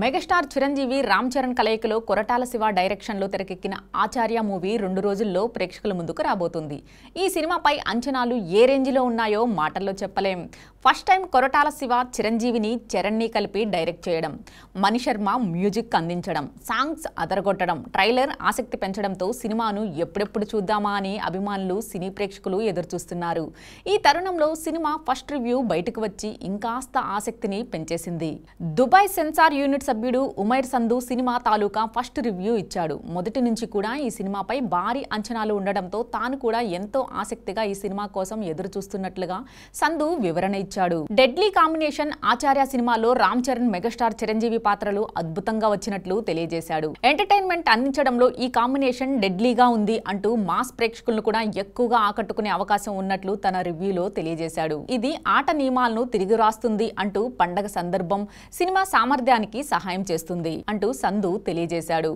megastar Chiranjeevi Ram Charan కలయికలో కొరటాల శివ డైరెక్షన్లో తెరకెక్కిన ఆచార్య మూవీ రెండు రోజుల్లో ప్రేక్షకుల ముందుకు రాబోతుంది ఈ సినిమాపై అంచనాలు ఏ రేంజ్లో ఉన్నాయో మాటల్లో చెప్పలేం ఫస్ట్ టైం కొరటాల శివ చిరంజీవిని చరణ్ని కలిపి డైరెక్ట్ చేయడం మణిశర్మ మ్యూజిక్ అందించడం సాంగ్స్ అదరగొట్టడం ట్రైలర్ ఆసక్తి పెంచడంతో సినిమాను ఎప్పుడెప్పుడు చూద్దామా అని అభిమానులు సినీ ప్రేక్షకులు ఎదురుచూస్తున్నారు ఈ తరుణంలో సినిమా ఫస్ట్ రివ్యూ బయటకు వచ్చి ఇంకాస్త ఆసక్తిని పెంచేసింది దుబాయ్ సెన్సార్ యూనిట్ క్యాబినెట్ సభ్యుడు ఉమైర్ సంధు సినిమా తాలూకా ఫస్ట్ రివ్యూ ఇచ్చాడు మొదటి నుంచి కూడా ఈ సినిమాపై భారీ అంచనాలు ఉండడంతో తాను కూడా ఎంతో ఆసక్తిగా ఈ సినిమా కోసం ఎదురు చూస్తున్నట్లుగా సంధు వివరణ ఇచ్చాడు డెడ్లీ కాంబినేషన్ ఆచార్య సినిమాలో రామ్ చరణ్ మెగాస్టార్ చిరంజీవి పాత్రలు అద్భుతంగా వచ్చినట్లు తెలియజేశాడు ఎంటర్టైన్మెంట్ అందించడంలో ఈ కాంబినేషన్ డెడ్లీగా ఉంది అంటూ మాస్ ప్రేక్షకులను కూడా ఎక్కువగా ఆకట్టుకునే అవకాశం ఉన్నట్లు తన రివ్యూలో తెలియజేశాడు ఇది ఆట నియమాలను తిరిగి రాస్తుంది అంటూ పండగ సందర్భం సినిమా సామర్థ్యానికి సహాయం చేస్తుంది అంటూ సంధు తెలియజేశాడు